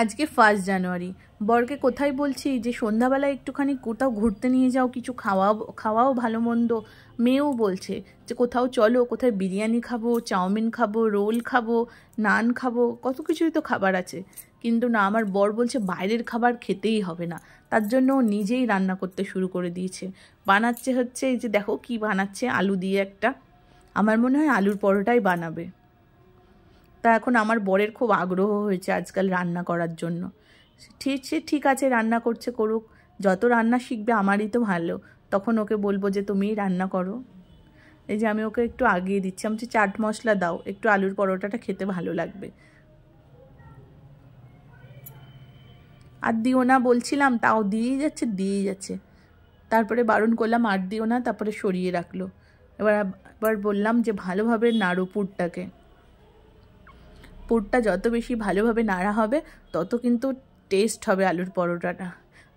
আজকে first January বরকে কোথায় বলছি যে সন্ধ্যাবেলায় একটুখানি কোথাও ঘুরতে নিয়ে যাও কিছু খাওয়া খাওয়াও ভালো মন্দ মেয়েও বলছে যে কোথাও চলো কোথায় বিরিয়ানি খাবো চাউমিন খাবো রোল খাবো নান খাবো কত কিছুই তো খাবার আছে কিন্তু না আমার বর বলছে বাইরের খাবার খেতেই হবে না তার জন্য ও নিজেই রান্না করতে শুরু করে দিয়েছে বানাচ্ছে হচ্ছে এই যে দেখো কি বানাচ্ছে আলু দিয়ে একটা আমার মনে হয় আলুর পরোটাই বানাবে তা এখন আমার বরের খুব আগ্রহ হয়েছে আজকাল রান্না করার জন্য ঠিক সে ঠিক আছে রান্না করছে করুক যত রান্না শিখবে আমারই তো ভালো তখন ওকে বলবো যে তুমি রান্না করো এই যে আমি ওকে একটু আগিয়ে দিচ্ছি আমি চাট মশলা দাও একটু আলুর পরোটাটা খেতে ভালো লাগবে আর দিও না বলছিলাম তাও দিয়েই যাচ্ছে দিয়েই যাচ্ছে তারপরে বারণ করলাম আর দিও না তারপরে সরিয়ে রাখলো এবার এবার বললাম যে ভালোভাবে নাড়ুপুরটাকে কাপড়টা যত বেশি ভালোভাবে নাড়া হবে তত কিন্তু টেস্ট হবে আলুর পরোটাটা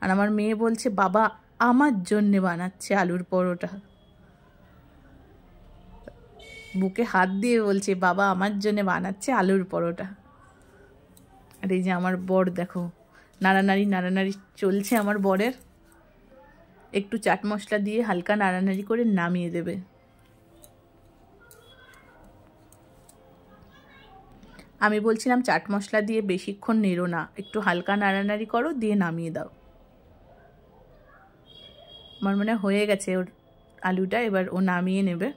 আর আমার মেয়ে বলছে বাবা আমার জন্যে বানাচ্ছে আলুর পরোটা বুকে হাত দিয়ে বলছে বাবা আমার জন্যে বানাচ্ছে আলুর পরোটা আর এই যে আমার বর দেখো নাড়ানাড়ি নাড়ানাড়ি চলছে আমার বরের একটু চাট মশলা দিয়ে হালকা নাড়ানাড়ি করে নামিয়ে দেবে আমি বলছিলাম চাট মশলা দিয়ে বেশিক্ষণ নেড়ো না একটু হালকা নাড়ানাড়ি করো দিয়ে নামিয়ে দাও আমার মনে হয়ে গেছে ওর আলুটা এবার ও নামিয়ে নেবে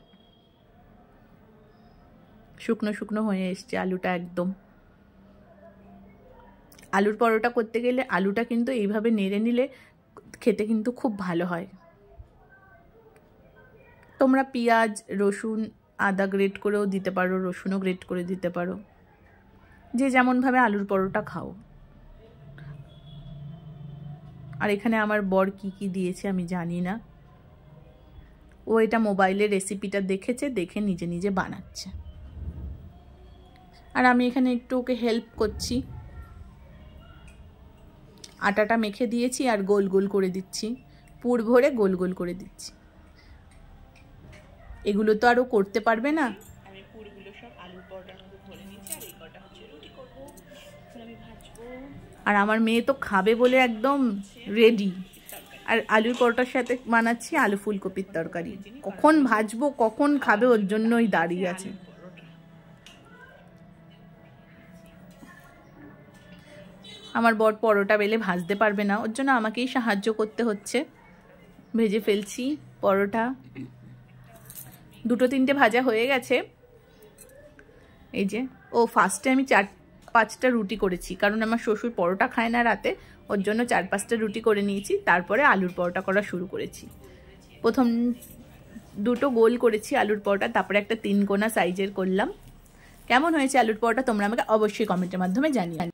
শুকনো শুকনো হয়ে এসছে আলুটা একদম আলুর পরোটা করতে গেলে আলুটা কিন্তু এইভাবে নেড়ে নিলে খেতে কিন্তু খুব ভালো হয় তোমরা পেঁয়াজ রসুন আদা গ্রেট করেও দিতে পারো রসুনও গ্রেট করে দিতে পারো যে যেমনভাবে আলুর পরোটা খাও আর এখানে আমার বর কি কি দিয়েছে আমি জানি না ও এটা মোবাইলে রেসিপিটা দেখেছে দেখে নিজে নিজে বানাচ্ছে আর আমি এখানে একটু ওকে হেল্প করছি আটাটা মেখে দিয়েছি আর গোল গোল করে দিচ্ছি পুর ভরে গোল গোল করে দিচ্ছি এগুলো তো আরও করতে পারবে না আর আমার মেয়ে তো খাবে বলে একদম রেডি আর আলুর পরোটার সাথে বানাচ্ছি আলু ফুলকপির তরকারি কখন ভাজবো কখন খাবে ওর জন্যই দাঁড়িয়ে আছে আমার বর পরোটা বেলে ভাজতে পারবে না ওর জন্য আমাকেই সাহায্য করতে হচ্ছে ভেজে ফেলছি পরোটা দুটো তিনটে ভাজা হয়ে গেছে এই যে ও ফার্স্টে আমি চার পাঁচটা রুটি করেছি কারণ আমার শ্বশুর পরোটা খায় না রাতে ওর জন্য চার পাঁচটা রুটি করে নিয়েছি তারপরে আলুর পরোটা করা শুরু করেছি প্রথম দুটো গোল করেছি আলুর পরোটা তারপরে একটা তিন কোনা সাইজের করলাম কেমন হয়েছে আলুর পরোটা তোমরা আমাকে অবশ্যই কমেন্টের মাধ্যমে জানিয়ে